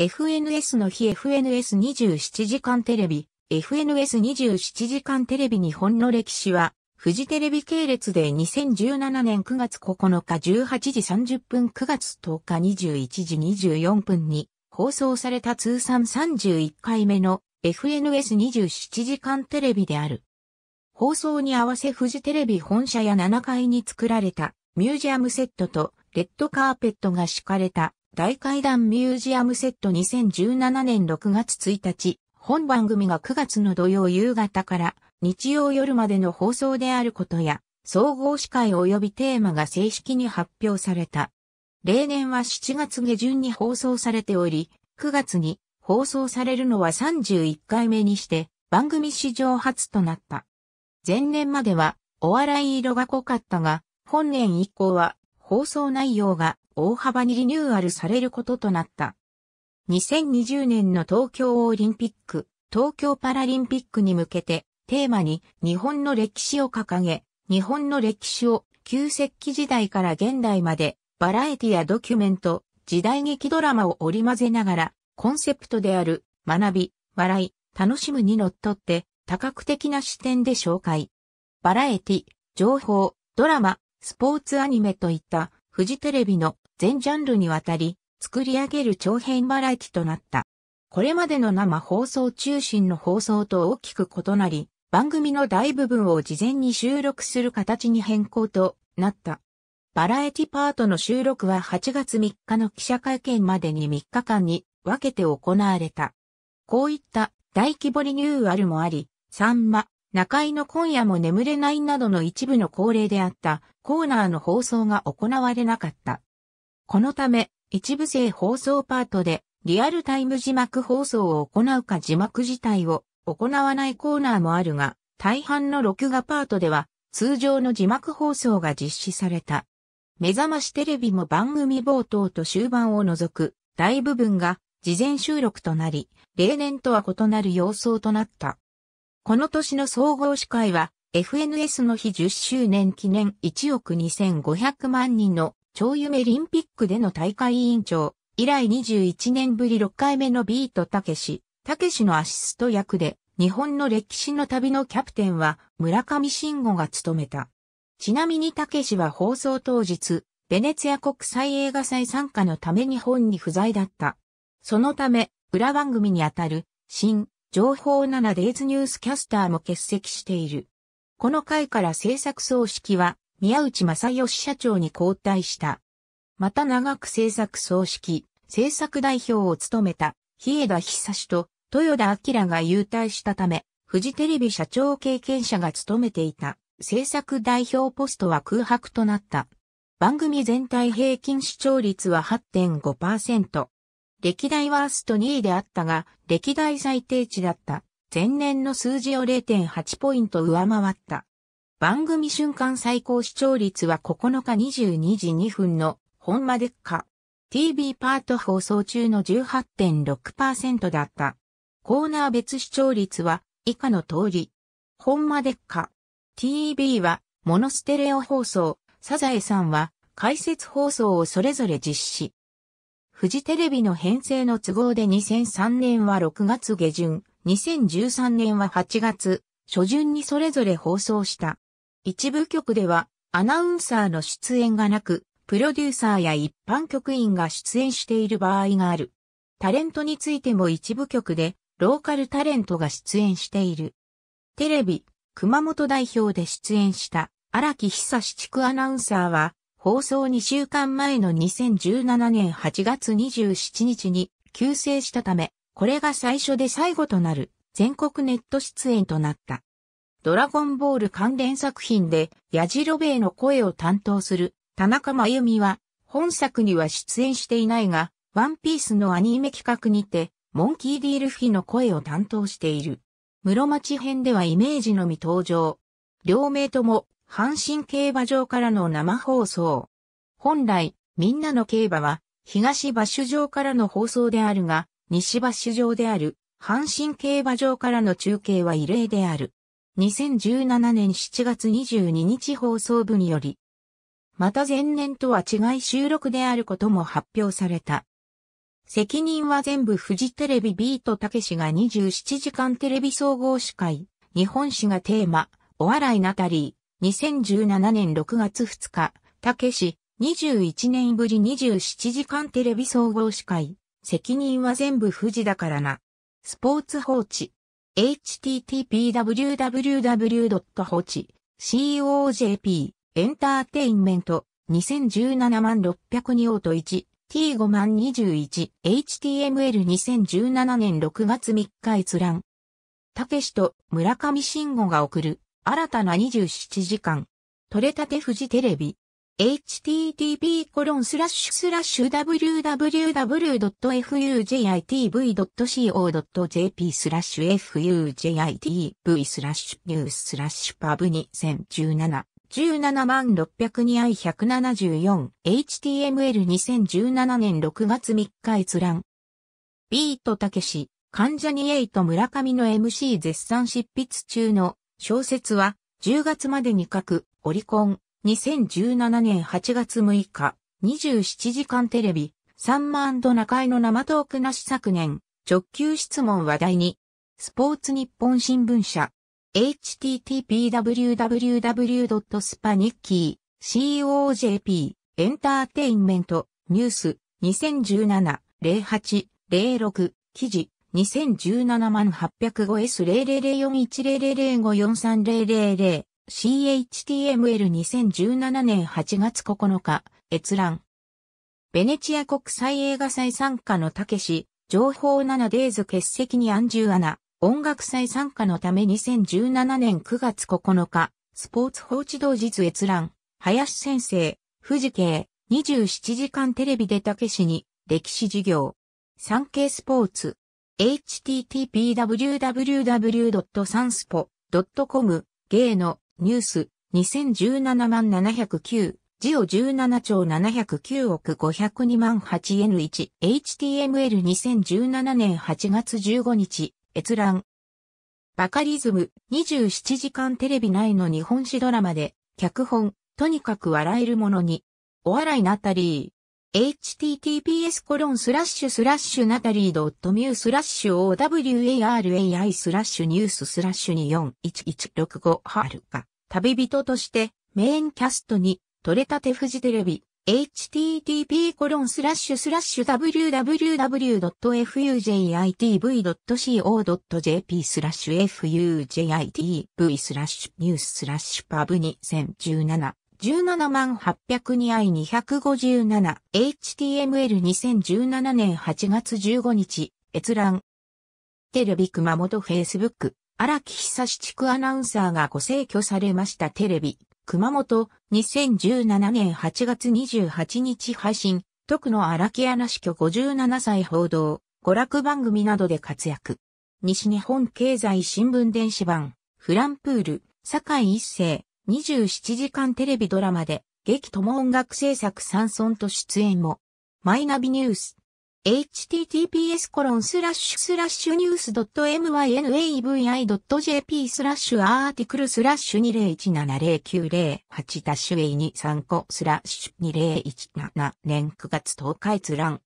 FNS の日 FNS27 時間テレビ、FNS27 時間テレビ日本の歴史は、富士テレビ系列で2017年9月9日18時30分9月10日21時24分に放送された通算31回目の FNS27 時間テレビである。放送に合わせ富士テレビ本社や7階に作られたミュージアムセットとレッドカーペットが敷かれた大階段ミュージアムセット2017年6月1日、本番組が9月の土曜夕方から日曜夜までの放送であることや、総合司会及びテーマが正式に発表された。例年は7月下旬に放送されており、9月に放送されるのは31回目にして、番組史上初となった。前年まではお笑い色が濃かったが、本年以降は放送内容が大幅にリニューアルされることとなった。2020年の東京オリンピック、東京パラリンピックに向けて、テーマに日本の歴史を掲げ、日本の歴史を旧石器時代から現代まで、バラエティやドキュメント、時代劇ドラマを織り交ぜながら、コンセプトである、学び、笑い、楽しむにのっとって、多角的な視点で紹介。バラエティ、情報、ドラマ、スポーツアニメといったフジテレビの全ジャンルにわたり作り上げる長編バラエティとなった。これまでの生放送中心の放送と大きく異なり、番組の大部分を事前に収録する形に変更となった。バラエティパートの収録は8月3日の記者会見までに3日間に分けて行われた。こういった大規模リニューアルもあり、サンマ、中井の今夜も眠れないなどの一部の恒例であったコーナーの放送が行われなかった。このため、一部制放送パートでリアルタイム字幕放送を行うか字幕自体を行わないコーナーもあるが、大半の録画パートでは通常の字幕放送が実施された。目覚ましテレビも番組冒頭と終盤を除く大部分が事前収録となり、例年とは異なる様相となった。この年の総合司会は、FNS の日10周年記念1億2500万人の超夢リンピックでの大会委員長、以来21年ぶり6回目のビートたけし、たけしのアシスト役で、日本の歴史の旅のキャプテンは村上信吾が務めた。ちなみにたけしは放送当日、ベネツィア国際映画祭参加のため日本に不在だった。そのため、裏番組にあたる、新、情報 7days ニュースキャスターも欠席している。この回から制作総指揮は宮内正義社長に交代した。また長く制作総指揮、制作代表を務めた、日枝久志と豊田明が優退したため、フジテレビ社長経験者が務めていた制作代表ポストは空白となった。番組全体平均視聴率は8.5%。歴代ワースト2位であったが、歴代最低値だった。前年の数字を0.8ポイント上回った。番組瞬間最高視聴率は9日22時2分の本間でっか。TV パート放送中の18.6%だった。コーナー別視聴率は以下の通り。本間でっか。TV はモノステレオ放送、サザエさんは解説放送をそれぞれ実施。フジテレビの編成の都合で2003年は6月下旬、2013年は8月、初旬にそれぞれ放送した。一部局では、アナウンサーの出演がなく、プロデューサーや一般局員が出演している場合がある。タレントについても一部局で、ローカルタレントが出演している。テレビ、熊本代表で出演した、荒木久志地区アナウンサーは、放送2週間前の2017年8月27日に休成したため、これが最初で最後となる全国ネット出演となった。ドラゴンボール関連作品で、ヤジロベイの声を担当する田中真由美は、本作には出演していないが、ワンピースのアニメ企画にて、モンキー・ディ・ールフィの声を担当している。室町編ではイメージのみ登場。両名とも阪神競馬場からの生放送。本来、みんなの競馬は、東馬主場からの放送であるが、西馬主場である、阪神競馬場からの中継は異例である。2017年7月22日放送分より、また前年とは違い収録であることも発表された。責任は全部フジテレビビートたけしが27時間テレビ総合司会、日本史がテーマ、お笑いナタリー。2017年6月2日、たけし、21年ぶり27時間テレビ総合司会、責任は全部富士だからな。スポーツ放置。h t t p w w w h o c h c o j p エンターテインメント2017万602応と 1T5 万 21HTML2017 年6月3日閲覧。たけしと村上信五が送る新たな27時間。取れたて富士テレビ。http://www.fujitv.co.jp スラッシュ fujitv スラッシュニューススラッシュパブ2017 17万6 0 2 i174 HTML2017 年6月3日閲覧。ビートたけし、関ジャニエイト村上の MC 絶賛執筆中の小説は10月までに書くオリコン2017年8月6日27時間テレビサンマ中井の生トークなし昨年直球質問話題にスポーツ日本新聞社 http://www.spanicky.cojp エンターテインメントニュース2017-08-06記事2017万 805S00041005430000 CHTML2017 年8月9日閲覧ベネチア国際映画祭参加のたけし、情報7デイズ欠席にアンジュアナ、音楽祭参加のため2017年9月9日、スポーツ報知同日閲覧、林先生、富士系、27時間テレビでたけしに、歴史授業、産経スポーツ、http://www.sanspo.com 芸のニュース2017万709ジオ17兆709億502万 8N1 HTML 2017年8月15日閲覧バカリズム27時間テレビ内の日本史ドラマで脚本とにかく笑えるものにお笑いナタたー https コロンスラッシュスラッシュナタリー .mu スラッシュ owarai スラッシュニューススラッシュ241165はるか旅人としてメインキャストに取れたてフジテレビ http コロンスラッシュスラッシュ www.fujitv.co.jp スラッシュ fujitv スラッシュニューススラッシュパブ2017 17万800 I257、HTML2017 年8月15日、閲覧。テレビ熊本 Facebook、荒木久志地区アナウンサーがご逝去されましたテレビ、熊本、2017年8月28日配信、特の荒木アナ死去57歳報道、娯楽番組などで活躍。西日本経済新聞電子版、フランプール、堺井一世。27時間テレビドラマで、劇とも音楽制作三村と出演も。マイナビニュース。https コロンスラッシュスラッシュニュース .mynavi.jp スラッシュアーティクルスラッシュ20170908ダッシュ A に3個スラッシュ2017年9月10日閲覧。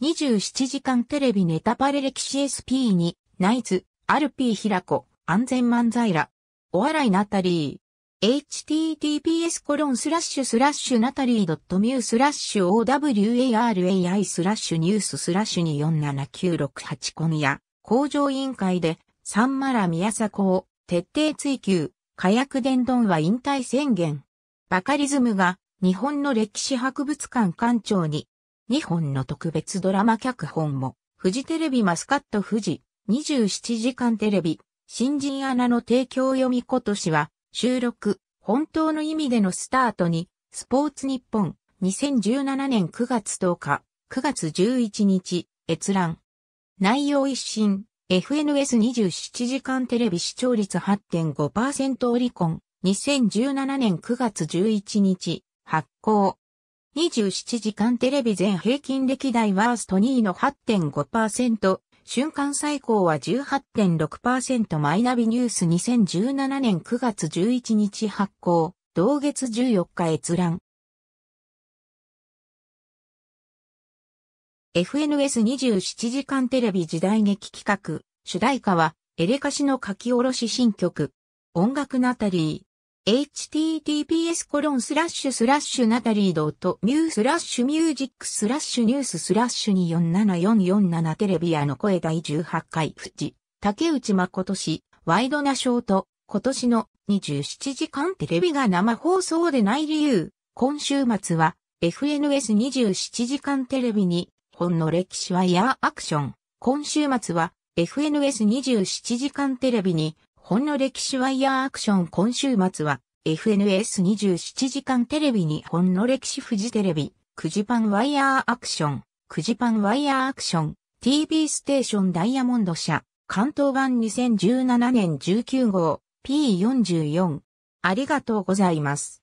27時間テレビネタパレ歴史 SP にナイツ、アルピー平子、安全漫才ら、お笑いナタリー、https コロンスラッシュスラッシュナタリー .mu スラッシュ o w a r a i スラッシュニューススラッシュ247968コミや、工場委員会でサンマラ宮迫を徹底追求火薬伝道は引退宣言バカリズムが日本の歴史博物館館長に日本の特別ドラマ脚本もフジテレビマスカット富士27時間テレビ新人アナの提供読み今年は収録、本当の意味でのスタートに、スポーツ日本、2017年9月10日、9月11日、閲覧。内容一新、FNS27 時間テレビ視聴率8.5%オリコン、2017年9月11日、発行。27時間テレビ全平均歴代ワースト2位の8.5%瞬間最高は18.6%マイナビニュース2017年9月11日発行、同月14日閲覧。FNS27 時間テレビ時代劇企画、主題歌は、エレカシの書き下ろし新曲、音楽ナタリー、https コロンスラッシュスラッシュナタリードとトミュースラッシュミュージックスラッシュニューススラッシュ247447テレビアの声第18回富士竹内誠氏ワイドナショート今年の27時間テレビが生放送でない理由今週末は FNS27 時間テレビに本の歴史はヤアアクション今週末は FNS27 時間テレビにほんの歴史ワイヤーアクション今週末は FNS27 時間テレビにほんの歴史フジテレビ、くじパンワイヤーアクション、くじパンワイヤーアクション、TV ステーションダイヤモンド社、関東版2017年19号 P44。ありがとうございます。